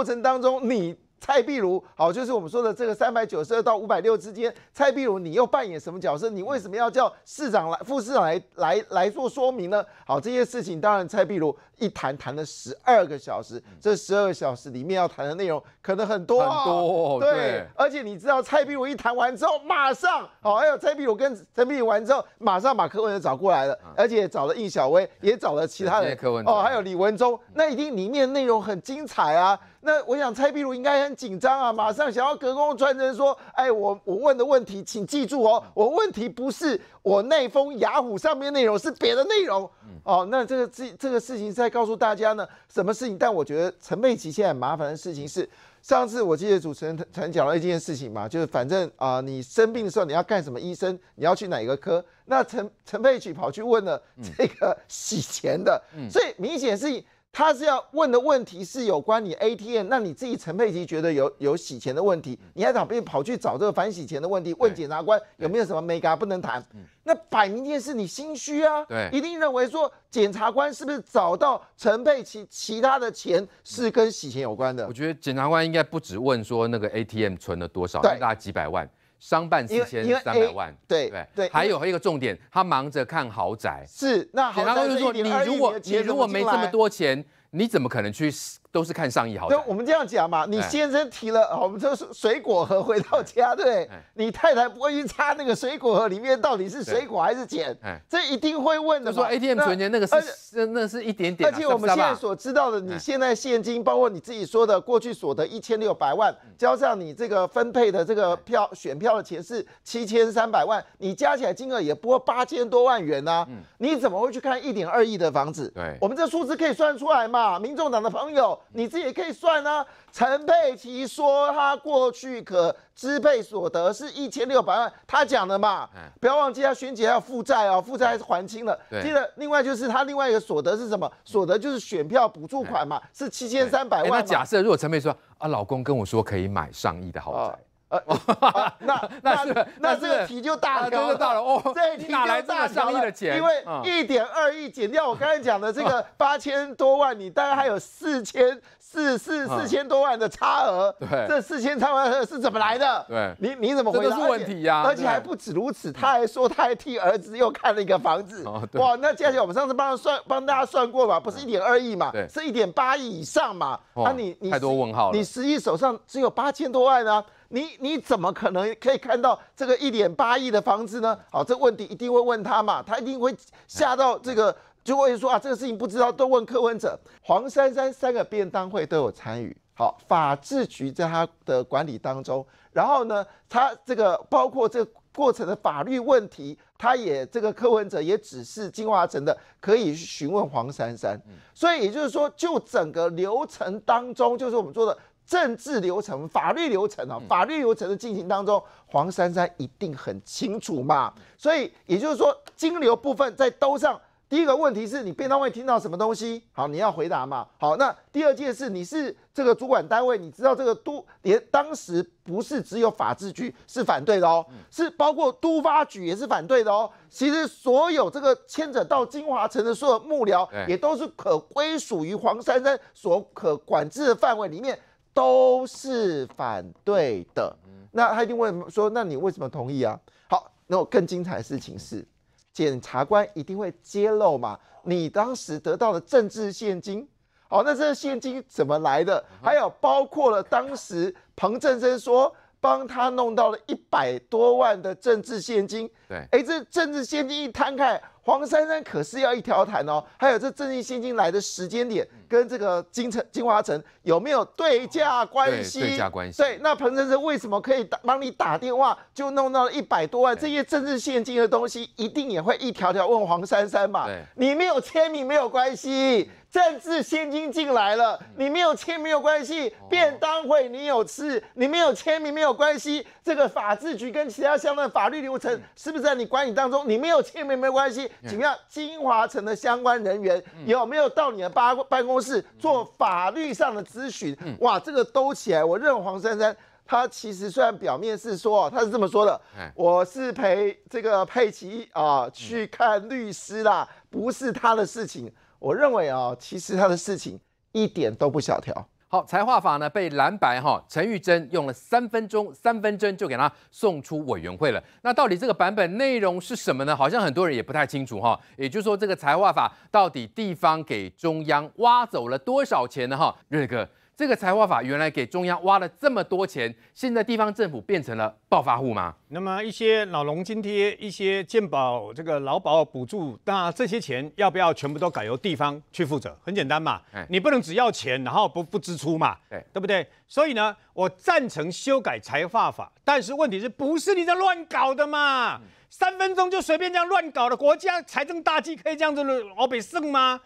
过程当中，你蔡碧如好，就是我们说的这个三百九十二到五百六之间，蔡碧如你又扮演什么角色？你为什么要叫市长来、副市长来来来做说明呢？好，这些事情当然蔡碧如一谈谈了十二个小时，这十二个小时里面要谈的内容可能很多，很多对。而且你知道，蔡碧如一谈完之后，马上好，还有蔡碧如跟陈碧如完之后，马上把柯文哲找过来了，而且找了应小薇，也找了其他人，哦，还有李文忠，那一定里面内容很精彩啊。那我想蔡碧如应该很紧张啊，马上想要隔空传真说：“哎，我我问的问题，请记住哦，我问题不是我那封雅虎上面内容，是别的内容哦。”那这个这这个事情在告诉大家呢，什么事情？但我觉得陈佩琪现在麻烦的事情是，上次我记得主持人曾讲了一件事情嘛，就是反正啊，你生病的时候你要干什么？医生你要去哪个科？那陈陈佩琪跑去问了这个洗钱的，所以明显是。他是要问的问题是有关你 ATM，那你自己陈佩琪觉得有有洗钱的问题，你还想跑跑去找这个反洗钱的问题？问检察官有没有什么 mega 不能谈？那摆明件事你心虚啊，对，一定认为说检察官是不是找到陈佩琪其他的钱是跟洗钱有关的？我觉得检察官应该不止问说那个 ATM 存了多少，概几百万。商办四千三百万，对对对，还有一个重点，他忙着看豪宅，是那豪宅就是说，你如果你如果没这么多钱，你怎么可能去？都是看上亿好，对，我们这样讲嘛。你先生提了，我们说水果盒回到家，对你太太不会去插那个水果盒里面到底是水果还是钱，这一定会问的。说 ATM 存钱那个是真的是一点点，而且我们现在所知道的，你现在现金包括你自己说的过去所得一千六百万，加上你这个分配的这个票选票的钱是七千三百万，你加起来金额也不过八千多万元呐。你怎么会去看一点二亿的房子？对，我们这数字可以算出来嘛，民众党的朋友。你自己也可以算呢。陈佩琪说，他过去可支配所得是一千六百万，他讲的嘛。不要忘记他选举要负债哦，负债还是还清了。记得另外就是他另外一个所得是什么？所得就是选票补助款嘛，是七千三百万。那假设如果陈佩说啊，老公跟我说可以买上亿的豪宅。呃，那那是那这个题就大了，真的大了哦，这哪来大上亿的钱，因为一点二亿减掉我刚才讲的这个八千多万，你大然还有四千四四四千多万的差额。对，这四千差额是怎么来的？对，你你怎么回答？这是问题呀，而且还不止如此，他还说他还替儿子又看了一个房子。哇，那接下来我们上次帮他算帮大家算过嘛？不是一点二亿嘛？是一点八亿以上嘛？那你你太多问号了，你十一手上只有八千多万呢？你你怎么可能可以看到这个一点八亿的房子呢？好，这问题一定会问他嘛，他一定会吓到这个，就会说啊，这个事情不知道，都问柯文哲、黄珊珊三个便当会都有参与。好，法制局在他的管理当中，然后呢，他这个包括这过程的法律问题，他也这个柯文哲也只是金华城的，可以询问黄珊珊。所以也就是说，就整个流程当中，就是我们做的。政治流程、法律流程哦，法律流程的进行当中，黄珊珊一定很清楚嘛。所以也就是说，金流部分在兜上，第一个问题是你便当会听到什么东西？好，你要回答嘛。好，那第二件事你是这个主管单位，你知道这个都也当时不是只有法制局是反对的哦，是包括都发局也是反对的哦。其实所有这个牵扯到金华城的所有幕僚，也都是可归属于黄珊珊所可管制的范围里面。都是反对的，那他一定问说：“那你为什么同意啊？”好，那我更精彩的事情是，检察官一定会揭露嘛，你当时得到的政治现金。好，那这现金怎么来的？还有包括了当时彭正生说帮他弄到了一百多万的政治现金。对，哎，这政治现金一摊开。黄珊珊可是要一条谈哦，还有这政治现金来的时间点跟这个金城金华城有没有对价关系？对价关系。对，那彭先生为什么可以打帮你打电话就弄到一百多万？这些政治现金的东西一定也会一条条问黄珊珊嘛？对，你没有签名没有关系。政治现金进来了，你没有签没有关系。便当会你有吃，你没有签名没有关系。这个法制局跟其他相关的法律流程，是不是在你管理当中？你没有签名没有关系。请问金华城的相关人员有没有到你的办办公室做法律上的咨询？哇，这个兜起来。我认黄珊珊她其实虽然表面是说，她是这么说的，我是陪这个佩奇啊去看律师啦，不是他的事情。我认为啊，其实他的事情一点都不小条。好，财化法呢被蓝白哈陈玉珍用了三分钟，三分钟就给他送出委员会了。那到底这个版本内容是什么呢？好像很多人也不太清楚哈。也就是说，这个财化法到底地方给中央挖走了多少钱呢？哈，瑞哥。这个财化法原来给中央挖了这么多钱，现在地方政府变成了暴发户吗？那么一些老农津贴、一些健保这个劳保补助，那这些钱要不要全部都改由地方去负责？很简单嘛，你不能只要钱然后不不支出嘛，对对不对？所以呢，我赞成修改财化法，但是问题是不是你在乱搞的嘛？三分钟就随便这样乱搞的国家财政大计可以这样子老北剩吗？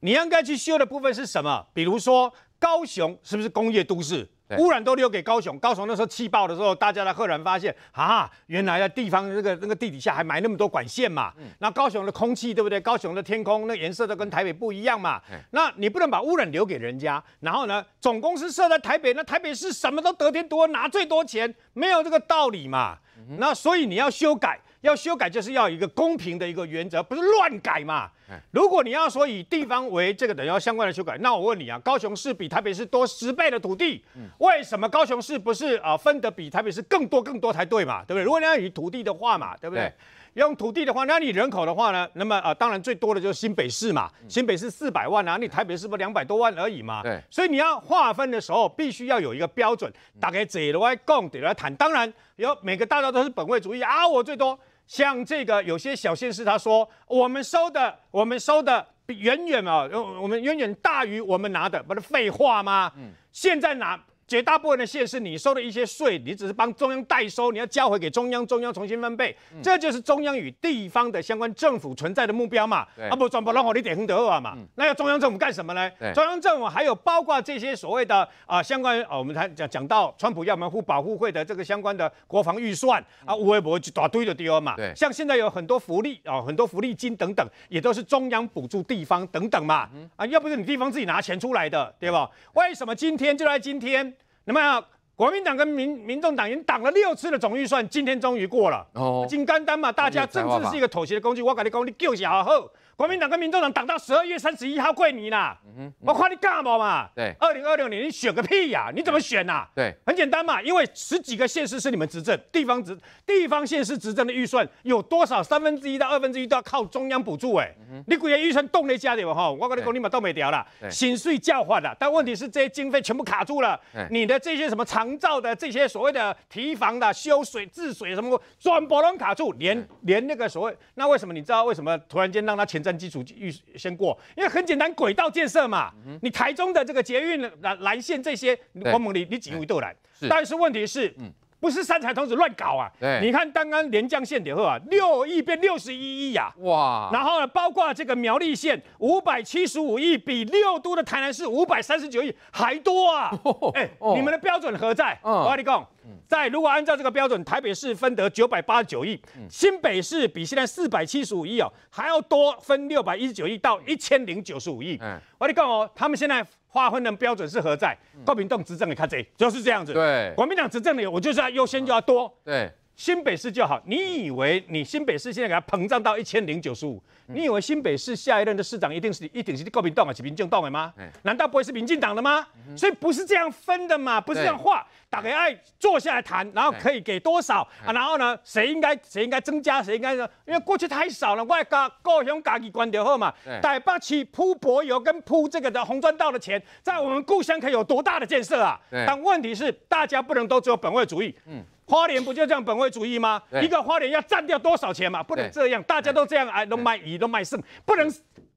你应该去修的部分是什么？比如说。高雄是不是工业都市？污染都留给高雄。高雄那时候气爆的时候，大家呢赫然发现啊，原来的地方那个那个地底下还埋那么多管线嘛。那高雄的空气对不对？高雄的天空那颜色都跟台北不一样嘛。那你不能把污染留给人家，然后呢，总公司设在台北，那台北市什么都得天独厚，拿最多钱，没有这个道理嘛。那所以你要修改。要修改就是要一个公平的一个原则，不是乱改嘛。如果你要说以地方为这个等于要相关的修改，那我问你啊，高雄市比台北市多十倍的土地，为什么高雄市不是啊分得比台北市更多更多才对嘛？对不对？如果你要以土地的话嘛，对不对？用土地的话，那你人口的话呢？那么啊，当然最多的就是新北市嘛。新北市四百万啊，你台北市不两百多万而已嘛。所以你要划分的时候必须要有一个标准，大家怎么来共，怎么来谈？当然有每个大道都是本位主义啊，我最多。像这个有些小县市，他说我们收的，我们收的比远远啊，我们远远大于我们拿的，不是废话吗？嗯，现在拿。绝大部分的县是你收的一些税，你只是帮中央代收，你要交回给中央，中央重新分配，这就是中央与地方的相关政府存在的目标嘛？啊不，转朗让我你点，亨德尔嘛，那要中央政府干什么呢？中央政府还有包括这些所谓的啊相关哦，我们才讲讲到，川普要门护保护会的这个相关的国防预算啊，乌埃不一大堆的丢嘛，像现在有很多福利啊，很多福利金等等，也都是中央补助地方等等嘛，啊，要不是你地方自己拿钱出来的，对吧？为什么今天就在今天？怎么啊、国民党跟民民众党已经挡了六次的总预算，今天终于过了。哦，金干丹嘛，大家政治是一个妥协的工具。我跟你讲，你救下好。国民党跟民众党挡到十二月三十一号过你啦，我夸你干嘛嘛？对，二零二六年你选个屁呀？你怎么选呐？对，很简单嘛，因为十几个县市是你们执政，地方执地方县市执政的预算有多少？三分之一到二分之一都要靠中央补助，哎，你鬼言预算动了一下，对哈，我跟你，讲，你们动没掉了，心碎叫唤了。但问题是这些经费全部卡住了，你的这些什么长照的这些所谓的提防的修水治水什么，全部都卡住，连。连那个所谓那为什么你知道为什么突然间让他前瞻基础预先过？因为很简单，轨道建设嘛。嗯。你台中的这个捷运蓝蓝线这些，我们你你几位都来。但是问题是，嗯，不是三彩同志乱搞啊。你看刚刚连江线以后啊，六亿变六十一亿呀。哇。然后呢，包括这个苗栗线五百七十五亿，比六都的台南市五百三十九亿还多啊。哎，你们的标准何在？嗯，我你讲。在如果按照这个标准，台北市分得九百八十九亿，新北市比现在四百七十五亿哦，还要多分六百一十九亿到一千零九十五亿。我你告哦，我，他们现在划分的标准是何在？国民党执政的看这就是这样子。对，国民党执政的，我就是要优先就要多。对。新北市就好，你以为你新北市现在给他膨胀到一千零九十五？你以为新北市下一任的市长一定是一定是国民党啊、是民进党吗？难道不会是民进党的吗？所以不是这样分的嘛，不是这样划。打跟爱坐下来谈，然后可以给多少啊？然后呢，谁应该谁应该增加，谁应该？因为过去太少了，外加高雄、嘉义关掉后嘛，台北区铺柏油跟铺这个的红砖道的钱，在我们故乡可以有多大的建设啊？但问题是，大家不能都只有本位主义。嗯。花莲不就这样本位主义吗？一个花莲要占掉多少钱嘛？不能这样，大家都这样，哎，都卖鱼，都卖肾，不能。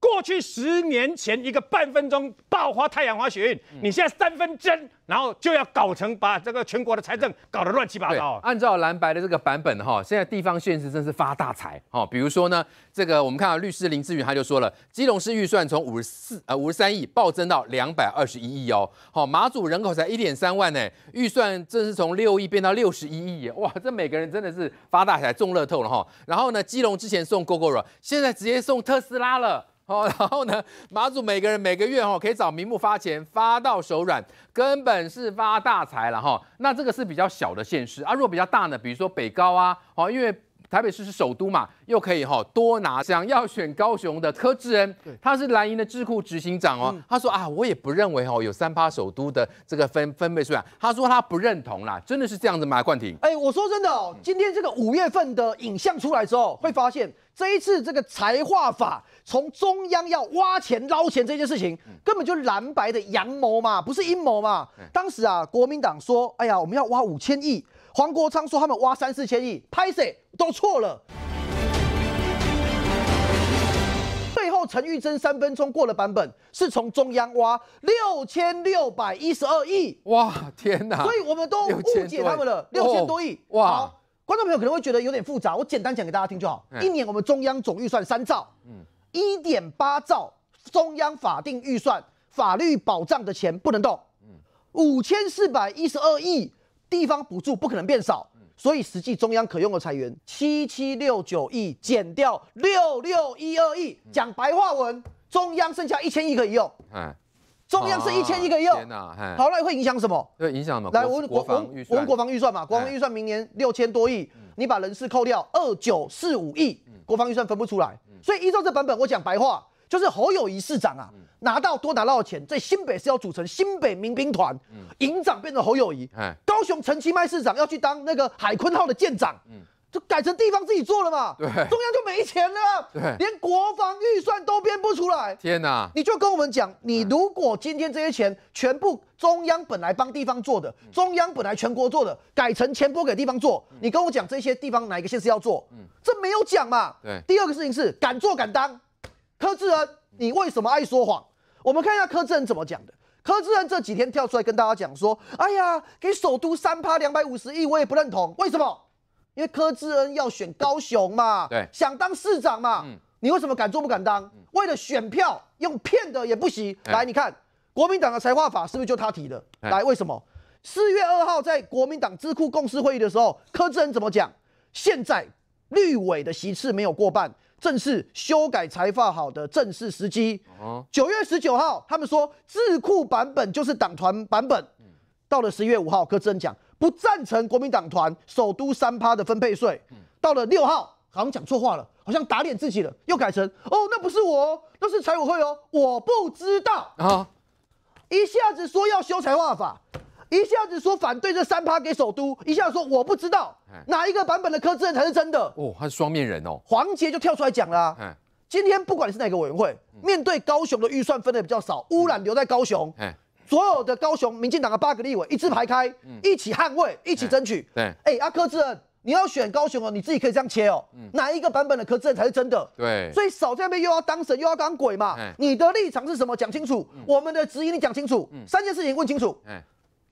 过去十年前一个半分钟爆发太阳花学运，你现在三分针，然后就要搞成把这个全国的财政搞得乱七八糟。按照蓝白的这个版本哈，现在地方县市真是发大财哦。比如说呢，这个我们看到律师林志远他就说了，基隆市预算从五十四呃五十三亿暴增到两百二十一亿哦。好，马祖人口才一点三万呢，预算正是从六亿变到六十一亿，哇，这每个人真的是发大财中乐透了哈。然后呢，基隆之前送 g o o g 现在直接送特斯拉了。哦，然后呢，马祖每个人每个月哈可以找名目发钱，发到手软，根本是发大财了哈。那这个是比较小的现实啊。如果比较大呢，比如说北高啊，哦，因为。台北市是首都嘛，又可以哈多拿。想要选高雄的柯志恩，他是蓝营的智库执行长哦。他说啊，我也不认为哈有三趴首都的这个分分配数量。他说他不认同啦，真的是这样子吗？冠廷，哎，我说真的哦，今天这个五月份的影像出来之后，会发现这一次这个财化法从中央要挖钱捞钱这件事情，根本就蓝白的阳谋嘛，不是阴谋嘛？当时啊，国民党说，哎呀，我们要挖五千亿。黄国昌说他们挖三四千亿，拍谁都错了。最后陈玉珍三分钟过了版本是从中央挖六千六百一十二亿，哇天哪！所以我们都误解他们了，六千多亿。哇！观众朋友可能会觉得有点复杂，我简单讲给大家听就好。一年我们中央总预算三兆，嗯，一点八兆中央法定预算法律保障的钱不能动，嗯，五千四百一十二亿。地方补助不可能变少，所以实际中央可用的裁源七七六九亿减掉六六一二亿，讲白话文，中央剩下一千亿可以用。中央是一千亿可以用。好，那会影响什么？对，影响什么？来，我国防，我国防预算嘛，国防预算明年六千多亿，你把人事扣掉二九四五亿，国防预算分不出来。所以依照这版本，我讲白话。就是侯友谊市长啊，拿到多拿到钱，在新北是要组成新北民兵团，营长变成侯友谊。高雄陈其迈市长要去当那个海坤号的舰长，就改成地方自己做了嘛。对，中央就没钱了。对，连国防预算都编不出来。天哪！你就跟我们讲，你如果今天这些钱全部中央本来帮地方做的，中央本来全国做的，改成钱拨给地方做，你跟我讲这些地方哪一个县市要做？嗯，这没有讲嘛。对，第二个事情是敢做敢当。柯志恩，你为什么爱说谎？我们看一下柯志恩怎么讲的。柯志恩这几天跳出来跟大家讲说：“哎呀，给首都三趴两百五十亿，我也不认同。为什么？因为柯志恩要选高雄嘛，对，想当市长嘛。你为什么敢做不敢当？为了选票，用骗的也不行。来，你看国民党的财划法是不是就他提的？来，为什么四月二号在国民党智库共识会议的时候，柯志恩怎么讲？现在绿委的席次没有过半。正式修改财法好的正式时机，九月十九号，他们说智库版本就是党团版本。到了十一月五号，柯志恩讲不赞成国民党团首都三趴的分配税。到了六号，好像讲错话了，好像打脸自己了，又改成哦，那不是我哦，那是财委会哦，我不知道啊，一下子说要修财法。一下子说反对这三趴给首都，一下子说我不知道哪一个版本的柯志恩才是真的哦，他是双面人哦。黄杰就跳出来讲啦，今天不管是哪个委员会，面对高雄的预算分的比较少，污染留在高雄，所有的高雄民进党的八个立委一字排开，一起捍卫，一起争取。对，哎，阿柯志恩，你要选高雄哦，你自己可以这样切哦，哪一个版本的柯志恩才是真的？对，所以少那边又要当神又要当鬼嘛，你的立场是什么？讲清楚，我们的质疑你讲清楚，三件事情问清楚。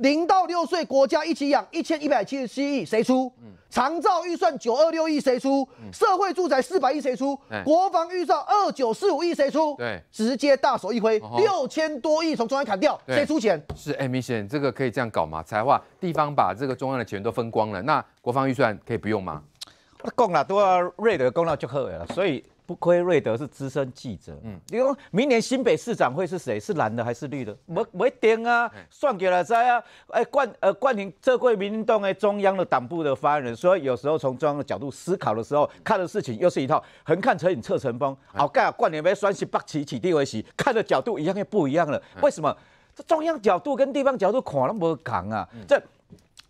零到六岁国家一起养一千一百七十七亿谁出？嗯，常照预算九二六亿谁出？社会住宅四百亿谁出？国防预算二九四五亿谁出？对，直接大手一挥，六千多亿从中央砍掉，谁出钱？是，哎，明显这个可以这样搞嘛？才华地方把这个中央的钱都分光了，那国防预算可以不用吗？公了都要瑞德公了就黑了，所以。不亏瑞德是资深记者。嗯，你说明年新北市长会是谁？是蓝的还是绿的？没没定啊，算给了在啊。哎，冠呃冠廷这贵民动哎，中央的党部的发言人以有时候从中央的角度思考的时候，看的事情又是一套。横看成岭侧成峰，好盖冠廷，被双十八齐起地为喜，看的角度一样又不一样了。为什么这中央角度跟地方角度看那么强啊？这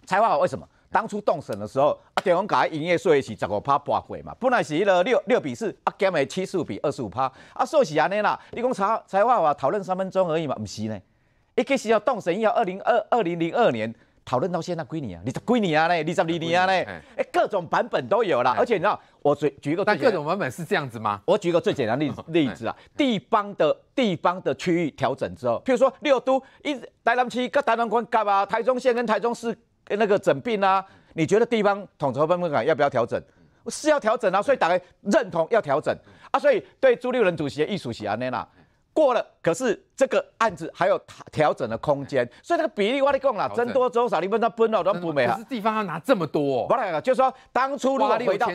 才好，为什么？当初动审的时候，啊，台湾改营业税是十五趴拨过嘛，本来是迄个六六比四啊，减为七十五比二十五趴，啊，所以是安尼啦。你讲才才话话讨论三分钟而已嘛，不是呢。一开始要动审要二零二二零零二年讨论到现在，几你啊，你几你啊嘞，二十二年啊嘞，哎，各种版本都有啦，而且你知道，我举举一个，但各种版本是这样子吗？我举个最简单例子 例子啊，地方的地方的区域调整之后，譬如说六都，一台南区跟台南关干嘛，台中县跟台中市。那个诊病啊，你觉得地方统筹分配款要不要调整？是要调整啊，所以大家认同要调整啊，所以对朱立伦主席、易主席安内啦。过了，可是这个案子还有调整的空间，所以这个比例我跟你讲了，增多增少，你把它分了，都不美了。地方要拿这么多，不啦，就是说当初如果回到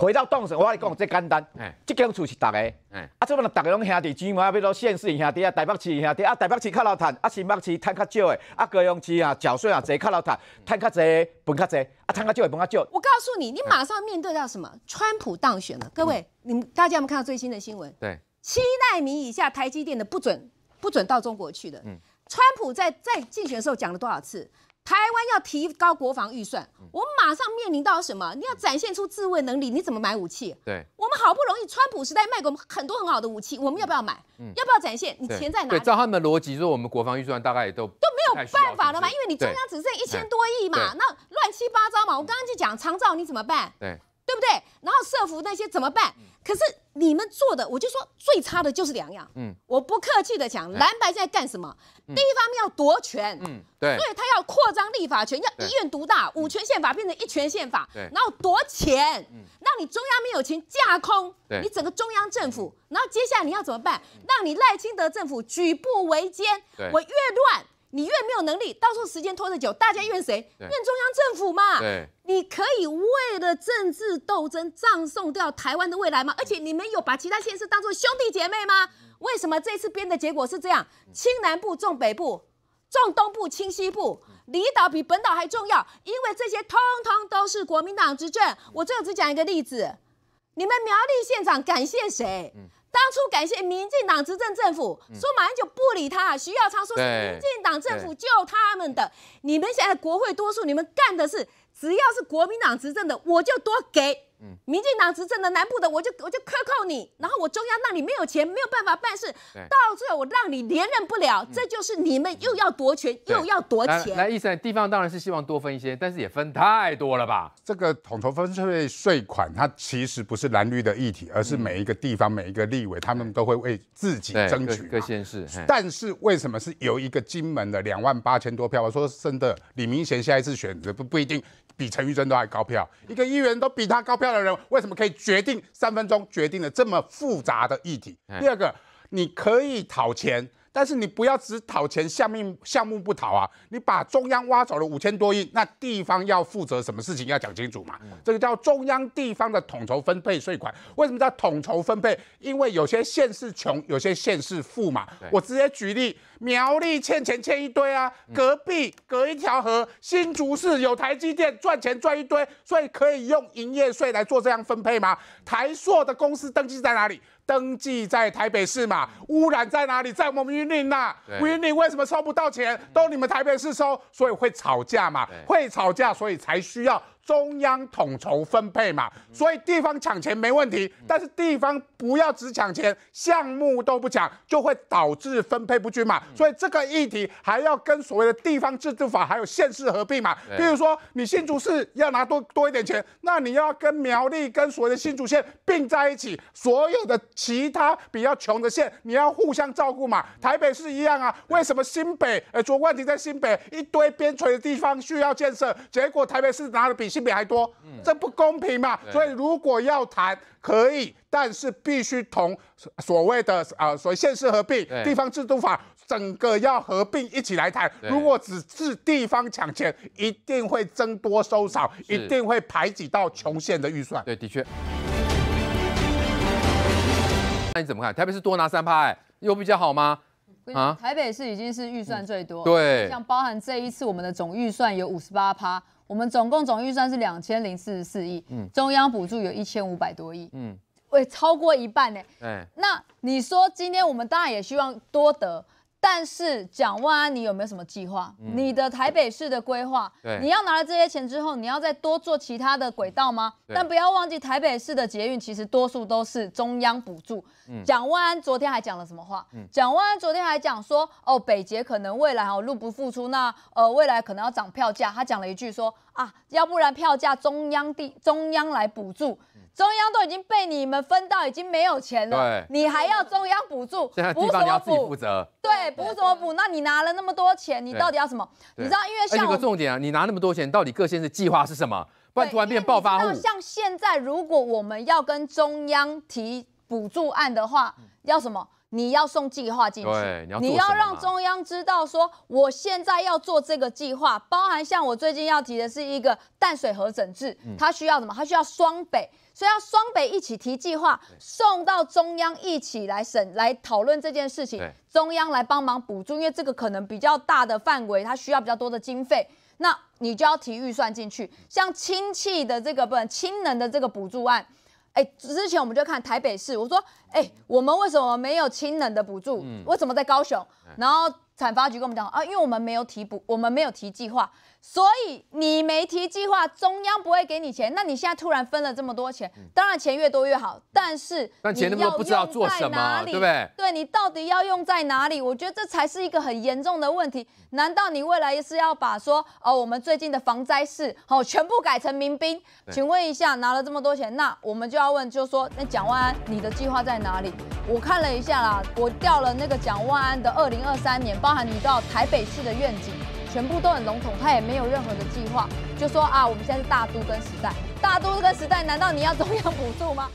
回到动省，我跟你讲最简单，哎，这间厝是大家，哎，啊这边的大家兄弟，姊妹，啊，比如说县市兄弟啊，台北市兄弟啊，台北市较老谈，啊新北市谈较少的，啊高雄市啊缴税啊侪较老谈，谈较侪，分较侪，啊谈较少的分较少。我告诉你，你马上面对到什么？川普当选了，各位，你们大家有没有看到最新的新闻？对。七纳米以下，台积电的不准，不准到中国去的。嗯，川普在在竞选的时候讲了多少次，台湾要提高国防预算。我马上面临到什么？你要展现出自卫能力，你怎么买武器？对，我们好不容易川普时代卖给我们很多很好的武器，我们要不要买？要不要展现？你钱在哪？对，照他们的逻辑说，我们国防预算大概也都都没有办法了嘛，因为你中央只剩一千多亿嘛，那乱七八糟嘛。我刚刚就讲长照，你怎么办？对。对不对？然后设服那些怎么办？可是你们做的，我就说最差的就是两样。嗯，我不客气的讲，蓝白在干什么？第一方面要夺权，嗯，对，所以他要扩张立法权，要一院独大，五权宪法变成一权宪法，对，然后夺钱，让你中央没有钱架空，你整个中央政府，然后接下来你要怎么办？让你赖清德政府举步维艰，对，我越乱。你越没有能力，到时候时间拖得久，大家怨谁？怨中央政府嘛？对，你可以为了政治斗争，葬送掉台湾的未来吗？而且你们有把其他县市当做兄弟姐妹吗？为什么这次编的结果是这样？轻南部重北部，重东部轻西部，离岛比本岛还重要，因为这些通通都是国民党执政。我最后只讲一个例子，你们苗栗县长感谢谁？当初感谢民进党执政政府，说马英九不理他，徐耀昌说是民进党政府救他们的。你们现在国会多数，你们干的是？只要是国民党执政的，我就多给；民进党执政的南部的，我就我就克扣你。然后我中央那你没有钱，没有办法办事。到最后我让你连任不了，这就是你们又要夺权又要夺钱。那医生，地方当然是希望多分一些，但是也分太多了吧？这个统筹分税税款，它其实不是蓝绿的议题，而是每一个地方每一个立委他们都会为自己争取。各县市。但是为什么是由一个金门的两万八千多票？我说真的，李明贤下一次选择不不一定。比陈玉珍都还高票，一个议员都比他高票的人，为什么可以决定三分钟决定了这么复杂的议题？第二个，你可以讨钱，但是你不要只讨钱项目项目不讨啊！你把中央挖走了五千多亿，那地方要负责什么事情？要讲清楚嘛！这个叫中央地方的统筹分配税款。为什么叫统筹分配？因为有些县是穷，有些县是富嘛。我直接举例。苗栗欠钱欠一堆啊，隔壁隔一条河，新竹市有台积电赚钱赚一堆，所以可以用营业税来做这样分配吗？台硕的公司登记在哪里？登记在台北市嘛？污染在哪里？在我们云林呐。云林为什么收不到钱？都你们台北市收，所以会吵架嘛？会吵架，所以才需要。中央统筹分配嘛，所以地方抢钱没问题，但是地方不要只抢钱，项目都不抢，就会导致分配不均嘛。所以这个议题还要跟所谓的地方自治法还有县市合并嘛。比如说你新竹市要拿多多一点钱，那你要跟苗栗跟所谓的新竹县并在一起，所有的其他比较穷的县你要互相照顾嘛。台北市一样啊，为什么新北？呃，卓冠题在新北一堆边陲的地方需要建设，结果台北市拿的比性别还多，这不公平嘛？所以如果要谈，可以，但是必须同所谓的呃所谓县市合并、地方制度法整个要合并一起来谈。如果只是地方抢钱，一定会增多收少，一定会排挤到穷县的预算。对，的确。那你怎么看？台北市多拿三趴，哎，又比较好吗？啊，台北市已经是预算最多，对，像包含这一次我们的总预算有五十八趴。我们总共总预算是两千零四十四亿，嗯，中央补助有一千五百多亿，嗯，喂，超过一半呢，哎，那你说，今天我们当然也希望多得。但是蒋万安，你有没有什么计划？你的台北市的规划，你要拿了这些钱之后，你要再多做其他的轨道吗？但不要忘记，台北市的捷运其实多数都是中央补助。蒋万安昨天还讲了什么话？蒋万安昨天还讲说，哦，北捷可能未来哦入不敷出，那呃未来可能要涨票价。他讲了一句说啊，要不然票价中央地中央来补助。中央都已经被你们分到，已经没有钱了。你还要中央补助，补什么补？要自己负责。对，补什么补？那你拿了那么多钱，你到底要什么？你知道，因为像有个重点啊，你拿那么多钱，到底各县的计划是什么？不然突然变爆发户。那像现在，如果我们要跟中央提补助案的话，要什么？你要送计划进去，你要让中央知道说，我现在要做这个计划，包含像我最近要提的是一个淡水河整治，它需要什么？它需要双北，所以要双北一起提计划，送到中央一起来审来讨论这件事情，中央来帮忙补助，因为这个可能比较大的范围，它需要比较多的经费，那你就要提预算进去，像氢气的这个不，氢能的这个补助案。哎，之前我们就看台北市，我说，哎，我们为什么没有氢能的补助？为什么在高雄？然后产发局跟我们讲，啊，因为我们没有提补，我们没有提计划。所以你没提计划，中央不会给你钱。那你现在突然分了这么多钱，当然钱越多越好，但是，但钱那么不知道用在哪里，对不对？对你到底要用在哪里？我觉得这才是一个很严重的问题。难道你未来是要把说哦，我们最近的防灾事好全部改成民兵？请问一下，拿了这么多钱，那我们就要问，就说那蒋万安，你的计划在哪里？我看了一下啦，我调了那个蒋万安的二零二三年，包含你到台北市的愿景。全部都很笼统，他也没有任何的计划，就说啊，我们现在是大都跟时代，大都跟时代，难道你要中央补助吗？